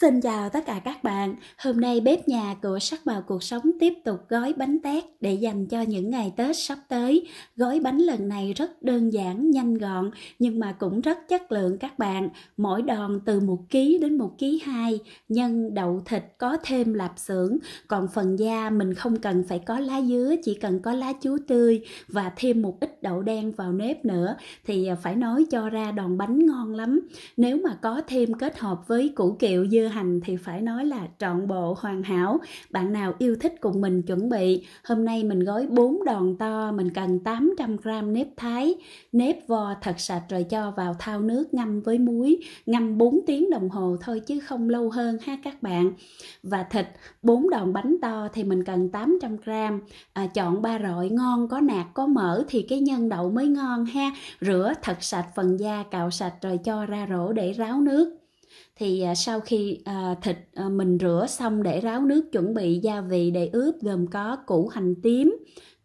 Xin chào tất cả các bạn, hôm nay bếp nhà của Sắc màu cuộc sống tiếp tục gói bánh tét để dành cho những ngày Tết sắp tới. Gói bánh lần này rất đơn giản, nhanh gọn nhưng mà cũng rất chất lượng các bạn. Mỗi đòn từ 1 kg đến 1 kg 2, nhân đậu thịt có thêm lạp xưởng, còn phần da mình không cần phải có lá dứa, chỉ cần có lá chuối tươi và thêm một ít đậu đen vào nếp nữa thì à, phải nói cho ra đòn bánh ngon lắm. Nếu mà có thêm kết hợp với củ kiệu dưa hành thì phải nói là trọn bộ hoàn hảo. Bạn nào yêu thích cùng mình chuẩn bị. Hôm nay mình gói 4 đòn to, mình cần 800g nếp thái. Nếp vo thật sạch rồi cho vào thau nước ngâm với muối. Ngâm 4 tiếng đồng hồ thôi chứ không lâu hơn ha các bạn. Và thịt 4 đòn bánh to thì mình cần 800g. À, chọn ba rọi ngon, có nạc, có mỡ thì cái nhân đậu mới ngon ha. Rửa thật sạch phần da, cạo sạch rồi cho ra rổ để ráo nước thì à, sau khi à, thịt à, mình rửa xong để ráo nước chuẩn bị gia vị để ướp gồm có củ hành tím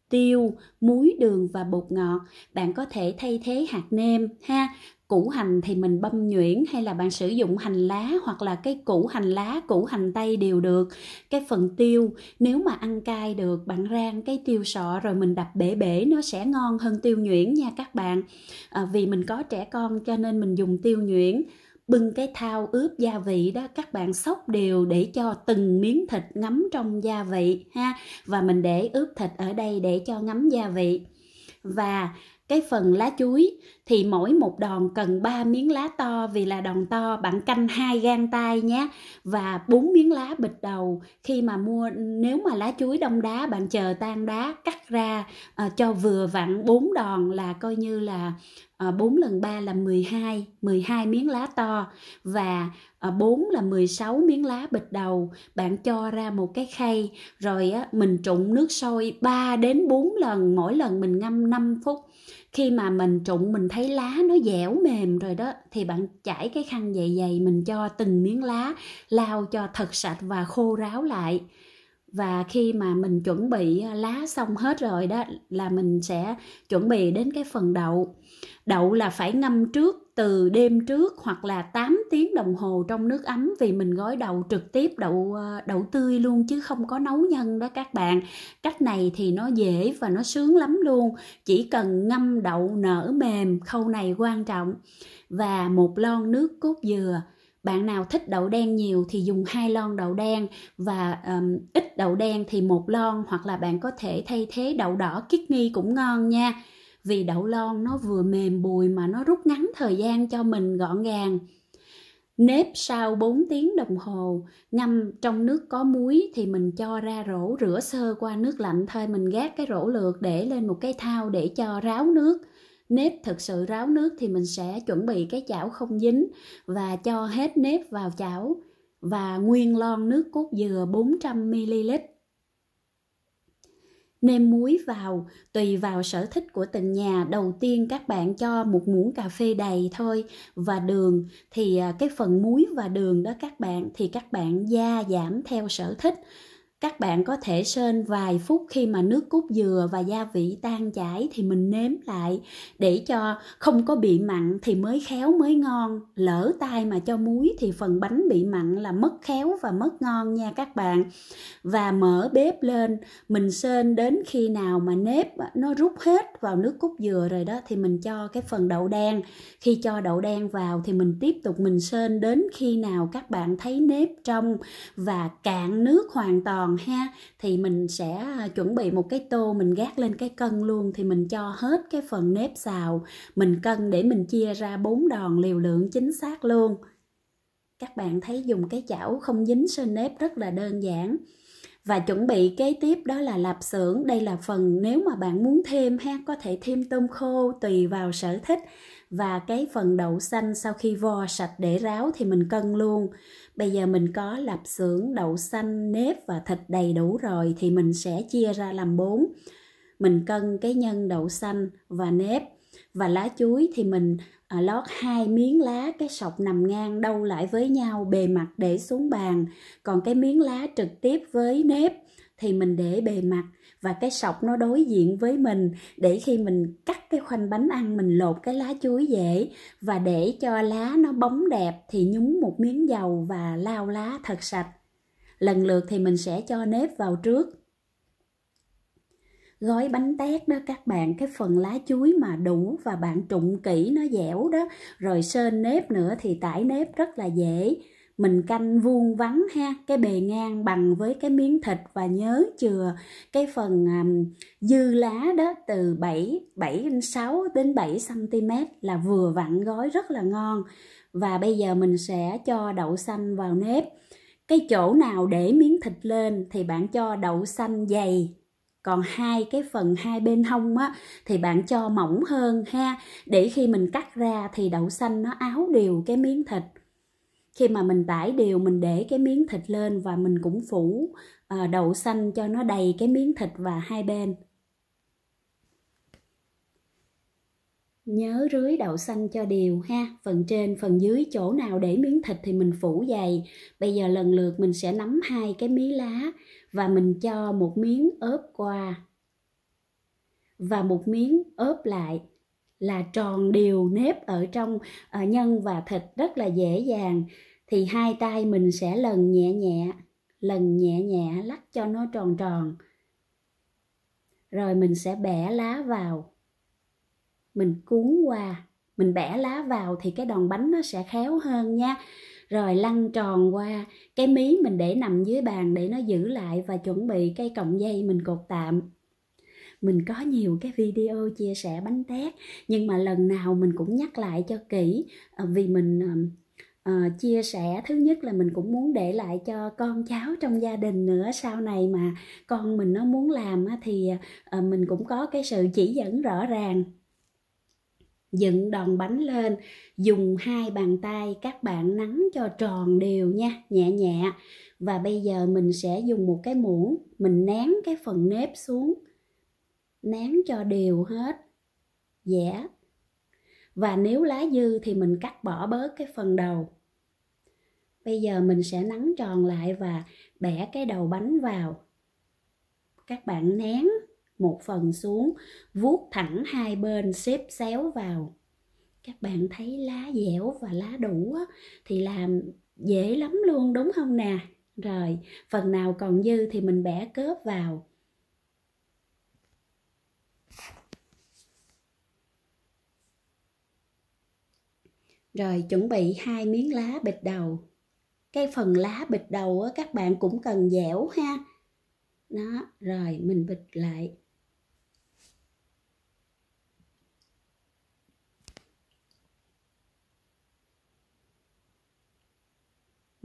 tiêu muối đường và bột ngọt bạn có thể thay thế hạt nêm ha củ hành thì mình băm nhuyễn hay là bạn sử dụng hành lá hoặc là cái củ hành lá củ hành tây đều được cái phần tiêu nếu mà ăn cay được bạn rang cái tiêu sọ rồi mình đập bể bể nó sẽ ngon hơn tiêu nhuyễn nha các bạn à, vì mình có trẻ con cho nên mình dùng tiêu nhuyễn bưng cái thao ướp gia vị đó các bạn xốc đều để cho từng miếng thịt ngấm trong gia vị ha và mình để ướp thịt ở đây để cho ngấm gia vị và cái phần lá chuối thì mỗi một đòn cần 3 miếng lá to vì là đòn to bạn canh hai gan tay nhé và bốn miếng lá bịch đầu khi mà mua nếu mà lá chuối đông đá bạn chờ tan đá cắt ra à, cho vừa vặn bốn đòn là coi như là 4 ờ, lần 3 là 12, 12 miếng lá to và 4 ờ, là 16 miếng lá bịch đầu. Bạn cho ra một cái khay rồi á mình trụng nước sôi 3 đến 4 lần, mỗi lần mình ngâm 5 phút. Khi mà mình trụng mình thấy lá nó dẻo mềm rồi đó thì bạn chải cái khăn dày dày mình cho từng miếng lá, lau cho thật sạch và khô ráo lại và khi mà mình chuẩn bị à, lá xong hết rồi đó là mình sẽ chuẩn bị đến cái phần đậu đậu là phải ngâm trước từ đêm trước hoặc là 8 tiếng đồng hồ trong nước ấm vì mình gói đậu trực tiếp đậu à, đậu tươi luôn chứ không có nấu nhân đó các bạn cách này thì nó dễ và nó sướng lắm luôn chỉ cần ngâm đậu nở mềm khâu này quan trọng và một lon nước cốt dừa bạn nào thích đậu đen nhiều thì dùng hai lon đậu đen và um, ít đậu đen thì một lon hoặc là bạn có thể thay thế đậu đỏ kiết nghi cũng ngon nha vì đậu lon nó vừa mềm bùi mà nó rút ngắn thời gian cho mình gọn gàng nếp sau 4 tiếng đồng hồ ngâm trong nước có muối thì mình cho ra rổ rửa sơ qua nước lạnh thôi mình gác cái rổ lược để lên một cái thao để cho ráo nước nếp thực sự ráo nước thì mình sẽ chuẩn bị cái chảo không dính và cho hết nếp vào chảo và nguyên lon nước cốt dừa 400ml. Nêm muối vào, tùy vào sở thích của từng nhà, đầu tiên các bạn cho một muỗng cà phê đầy thôi và đường thì à, cái phần muối và đường đó các bạn thì các bạn gia giảm theo sở thích các bạn có thể sên vài phút khi mà nước cốt dừa và gia vị tan chảy thì mình nếm lại để cho không có bị mặn thì mới khéo mới ngon lỡ tay mà cho muối thì phần bánh bị mặn là mất khéo và mất ngon nha các bạn và mở bếp lên mình sên đến khi nào mà nếp nó rút hết vào nước cốt dừa rồi đó thì mình cho cái phần đậu đen khi cho đậu đen vào thì mình tiếp tục mình sên đến khi nào các bạn thấy nếp trong và cạn nước hoàn toàn giòn ha thì mình sẽ à, chuẩn bị một cái tô mình gác lên cái cân luôn thì mình cho hết cái phần nếp xào mình cân để mình chia ra bốn đòn liều lượng chính xác luôn các bạn thấy dùng cái chảo không dính sơn nếp rất là đơn giản và chuẩn bị kế tiếp đó là lạp xưởng đây là phần nếu mà bạn muốn thêm ha có thể thêm tôm khô tùy vào sở thích và cái phần đậu xanh sau khi vo sạch để ráo thì mình cân luôn bây giờ mình có lạp xưởng đậu xanh nếp và thịt đầy đủ rồi thì mình sẽ chia ra làm bốn mình cân cái nhân đậu xanh và nếp và lá chuối thì mình à, lót hai miếng lá cái sọc nằm ngang đâu lại với nhau bề mặt để xuống bàn còn cái miếng lá trực tiếp với nếp thì mình để bề mặt và cái sọc nó đối diện với mình để khi mình cắt cái khoanh bánh ăn mình lột cái lá chuối dễ và để cho lá nó bóng đẹp thì nhúng một miếng dầu và lau lá thật sạch lần lượt thì mình sẽ cho nếp vào trước gói bánh tét đó các bạn cái phần lá chuối mà đủ và bạn trụng kỹ nó dẻo đó rồi sơn nếp nữa thì tải nếp rất là dễ mình canh vuông vắn ha cái bề ngang bằng với cái miếng thịt và nhớ chừa cái phần um, dư lá đó từ 7 7 6 đến 7 cm là vừa vặn gói rất là ngon. Và bây giờ mình sẽ cho đậu xanh vào nếp. Cái chỗ nào để miếng thịt lên thì bạn cho đậu xanh dày còn hai cái phần hai bên hông á thì bạn cho mỏng hơn ha để khi mình cắt ra thì đậu xanh nó áo đều cái miếng thịt khi mà mình tải đều mình để cái miếng thịt lên và mình cũng phủ ờ, đậu xanh cho nó đầy cái miếng thịt và hai bên Nhớ rưới đậu xanh cho đều ha, phần trên, phần dưới chỗ nào để miếng thịt thì mình phủ dày. Bây giờ lần lượt mình sẽ nắm hai cái mí lá và mình cho một miếng ốp qua và một miếng ốp lại là tròn đều nếp ở trong à, nhân và thịt rất là dễ dàng. Thì hai tay mình sẽ lần nhẹ nhẹ, lần nhẹ nhẹ lắc cho nó tròn tròn. Rồi mình sẽ bẻ lá vào mình cuốn qua mình bẻ lá vào thì cái đòn bánh nó sẽ khéo hơn nha rồi lăn tròn qua cái mí mình để nằm dưới bàn để nó giữ lại và chuẩn bị cây cọng dây mình cột tạm mình có nhiều cái video chia sẻ bánh tét nhưng mà lần nào mình cũng nhắc lại cho kỹ ờ, vì mình uh, chia sẻ thứ nhất là mình cũng muốn để lại cho con cháu trong gia đình nữa sau này mà con mình nó muốn làm thì uh, mình cũng có cái sự chỉ dẫn rõ ràng dựng đòn bánh lên dùng hai bàn tay các bạn nắn cho tròn đều nha nhẹ nhẹ và bây giờ mình sẽ dùng một cái muỗng mình nén cái phần nếp xuống nén cho đều hết dẻ và nếu lá dư thì mình cắt bỏ bớt cái phần đầu bây giờ mình sẽ nắn tròn lại và bẻ cái đầu bánh vào các bạn nén một phần xuống vuốt thẳng hai bên xếp xéo vào các bạn thấy lá dẻo và lá đủ á, thì làm dễ lắm luôn đúng không nè rồi phần nào còn dư thì mình bẻ cớp vào rồi chuẩn bị hai miếng lá bịch đầu cái phần lá bịch đầu á, các bạn cũng cần dẻo ha nó rồi mình bịch lại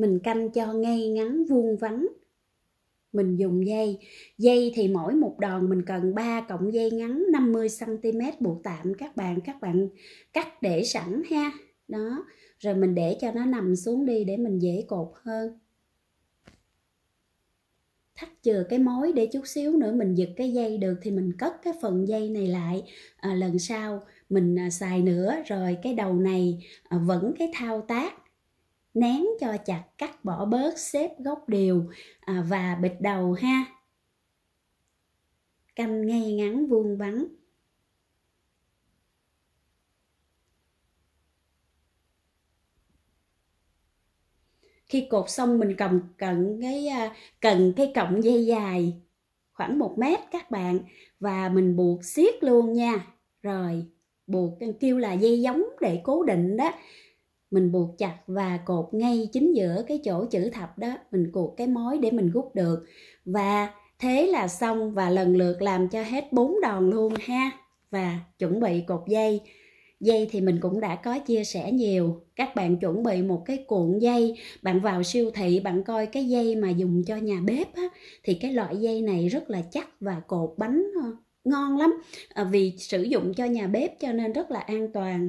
mình canh cho ngay ngắn vuông vắn mình dùng dây dây thì mỗi một đòn mình cần 3 cộng dây ngắn 50 cm buộc tạm các bạn các bạn cắt để sẵn ha đó rồi mình để cho nó nằm xuống đi để mình dễ cột hơn thắt chừa cái mối để chút xíu nữa mình giật cái dây được thì mình cất cái phần dây này lại à, lần sau mình à, xài nữa rồi cái đầu này à, vẫn cái thao tác nén cho chặt cắt bỏ bớt xếp góc đều à, và bịch đầu ha canh ngay ngắn vuông vắn khi cột xong mình cầm cận cái à, cần cái cọng dây dài khoảng một mét các bạn và mình buộc siết luôn nha rồi buộc kêu là dây giống để cố định đó mình buộc chặt và cột ngay chính giữa cái chỗ chữ thập đó mình cột cái mối để mình rút được và thế là xong và lần lượt làm cho hết bốn đòn luôn ha và chuẩn bị cột dây dây thì mình cũng đã có chia sẻ nhiều các bạn chuẩn bị một cái cuộn dây bạn vào siêu thị bạn coi cái dây mà dùng cho nhà bếp á, thì cái loại dây này rất là chắc và cột bánh ờ, ngon lắm à, vì sử dụng cho nhà bếp cho nên rất là an toàn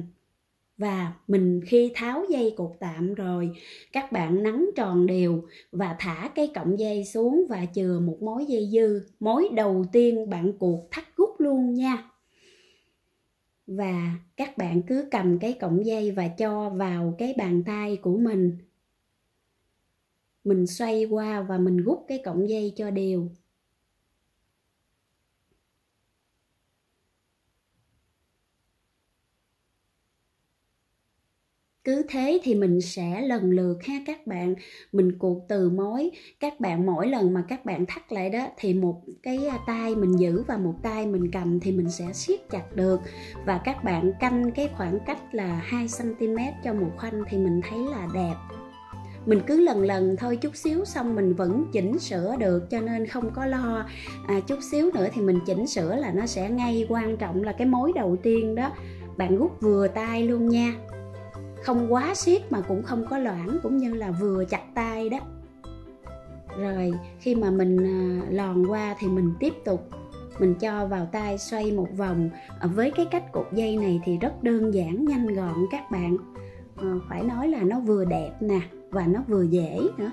và mình khi tháo dây cột tạm rồi các bạn nắn tròn đều và thả cái cọng dây xuống và chừa một mối dây dư mối đầu tiên bạn cuộc thắt rút luôn nha và các bạn cứ cầm cái cọng dây và cho vào cái bàn tay của mình mình xoay qua và mình rút cái cọng dây cho đều cứ thế thì mình sẽ lần lượt ha các bạn mình cuộc từ mối các bạn mỗi lần mà các bạn thắt lại đó thì một cái à, tay mình giữ và một tay mình cầm thì mình sẽ siết chặt được và các bạn canh cái khoảng cách là 2 cm cho một khoanh thì mình thấy là đẹp mình cứ lần lần thôi chút xíu xong mình vẫn chỉnh sửa được cho nên không có lo à, chút xíu nữa thì mình chỉnh sửa là nó sẽ ngay quan trọng là cái mối đầu tiên đó bạn rút vừa tay luôn nha không quá siết mà cũng không có loãng cũng như là vừa chặt tay đó rồi khi mà mình à, lòn qua thì mình tiếp tục mình cho vào tay xoay một vòng à, với cái cách cột dây này thì rất đơn giản nhanh gọn các bạn ờ, phải nói là nó vừa đẹp nè và nó vừa dễ nữa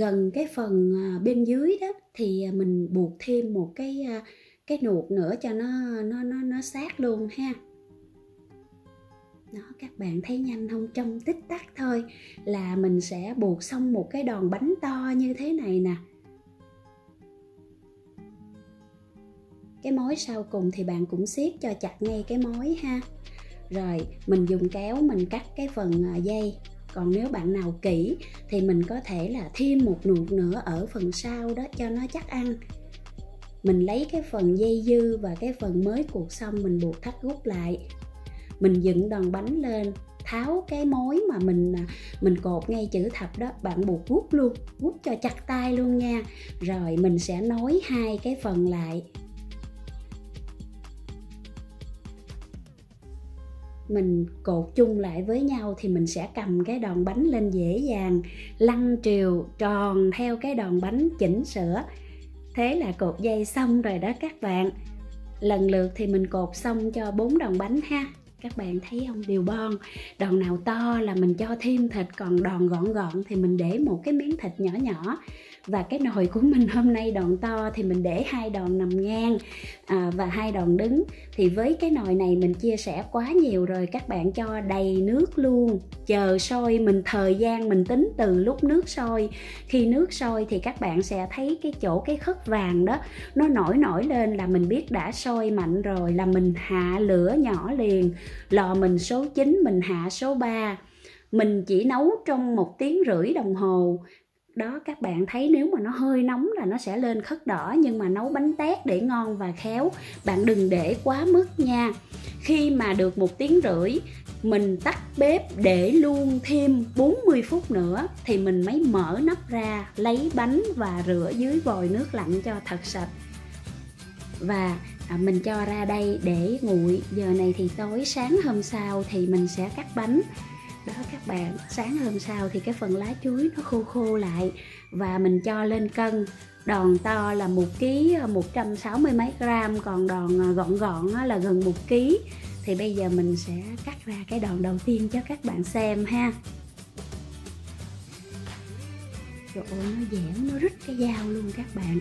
gần cái phần à, bên dưới đó thì à, mình buộc thêm một cái à, cái nụt nữa cho nó nó nó nó sát luôn ha đó các bạn thấy nhanh không trong tích tắc thôi là mình sẽ buộc xong một cái đòn bánh to như thế này nè cái mối sau cùng thì bạn cũng siết cho chặt ngay cái mối ha rồi mình dùng kéo mình cắt cái phần dây còn nếu bạn nào kỹ thì mình có thể là thêm một nụ nữa ở phần sau đó cho nó chắc ăn mình lấy cái phần dây dư và cái phần mới cuộc xong mình buộc thắt gút lại mình dựng đòn bánh lên tháo cái mối mà mình à, mình cột ngay chữ thập đó bạn buộc gút luôn gút cho chặt tay luôn nha rồi mình sẽ nối hai cái phần lại mình cột chung lại với nhau thì mình sẽ cầm cái đòn bánh lên dễ dàng lăn triều tròn theo cái đòn bánh chỉnh sửa thế là cột dây xong rồi đó các bạn lần lượt thì mình cột xong cho bốn đòn bánh ha các bạn thấy không điều bon đòn nào to là mình cho thêm thịt còn đòn gọn gọn thì mình để một cái miếng thịt nhỏ nhỏ và cái nồi của mình hôm nay đòn to thì mình để hai đòn nằm ngang à, và hai đòn đứng thì với cái nồi này mình chia sẻ quá nhiều rồi các bạn cho đầy nước luôn chờ sôi mình thời gian mình tính từ lúc nước sôi khi nước sôi thì các bạn sẽ thấy cái chỗ cái khất vàng đó nó nổi nổi lên là mình biết đã sôi mạnh rồi là mình hạ lửa nhỏ liền lò mình số 9 mình hạ số 3 mình chỉ nấu trong một tiếng rưỡi đồng hồ đó các bạn thấy nếu mà nó hơi nóng là nó sẽ lên khất đỏ nhưng mà nấu bánh tét để ngon và khéo bạn đừng để quá mức nha khi mà được một tiếng rưỡi mình tắt bếp để luôn thêm 40 phút nữa thì mình mới mở nắp ra lấy bánh và rửa dưới vòi nước lạnh cho thật sạch và à, mình cho ra đây để nguội giờ này thì tối sáng hôm sau thì mình sẽ cắt bánh đó các bạn sáng hôm sau thì cái phần lá chuối nó khô khô lại và mình cho lên cân đòn to là một ký 160 ờ, mấy gram còn đòn ờ, gọn gọn là gần một ký thì bây giờ mình sẽ cắt ra cái đòn đầu tiên cho các bạn xem ha Trời ơi nó dẻo nó rít cái dao luôn các bạn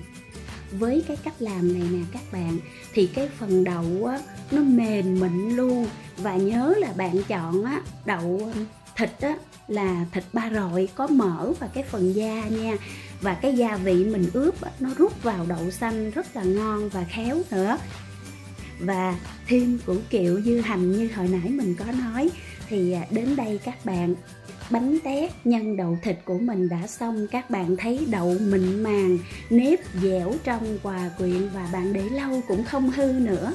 với cái cách làm này nè các bạn thì cái phần đậu á, nó mềm mịn luôn và nhớ là bạn chọn á, đậu um, thịt á, là thịt ba rọi có mỡ và cái phần da nha và cái gia vị mình ướp á, nó rút vào đậu xanh rất là ngon và khéo nữa và thêm củ kiệu dưa hành như hồi nãy mình có nói thì à, đến đây các bạn bánh tét nhân đậu thịt của mình đã xong các bạn thấy đậu mịn màng nếp dẻo trong quà quyện và bạn để lâu cũng không hư nữa